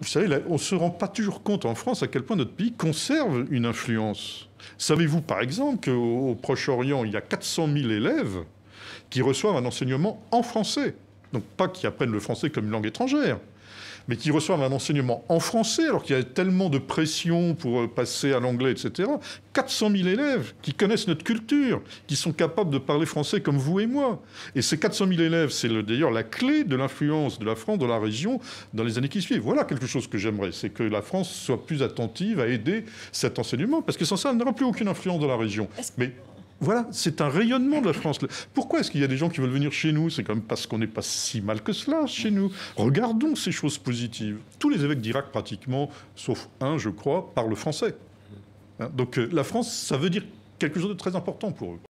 Vous savez, on ne se rend pas toujours compte en France à quel point notre pays conserve une influence. Savez-vous, par exemple, qu'au Proche-Orient, il y a 400 000 élèves qui reçoivent un enseignement en français pas qui apprennent le français comme une langue étrangère, mais qui reçoivent un enseignement en français, alors qu'il y a tellement de pression pour euh, passer à l'anglais, etc. 400 000 élèves qui connaissent notre culture, qui sont capables de parler français comme vous et moi. Et ces 400 000 élèves, c'est d'ailleurs la clé de l'influence de la France dans la région dans les années qui suivent. Voilà quelque chose que j'aimerais, c'est que la France soit plus attentive à aider cet enseignement, parce que sans ça, elle n'aura plus aucune influence dans la région. Mais voilà, c'est un rayonnement de la France. Pourquoi est-ce qu'il y a des gens qui veulent venir chez nous C'est quand même parce qu'on n'est pas si mal que cela chez nous. Regardons ces choses positives. Tous les évêques d'Irak, pratiquement, sauf un, je crois, parlent français. Hein, donc euh, la France, ça veut dire quelque chose de très important pour eux.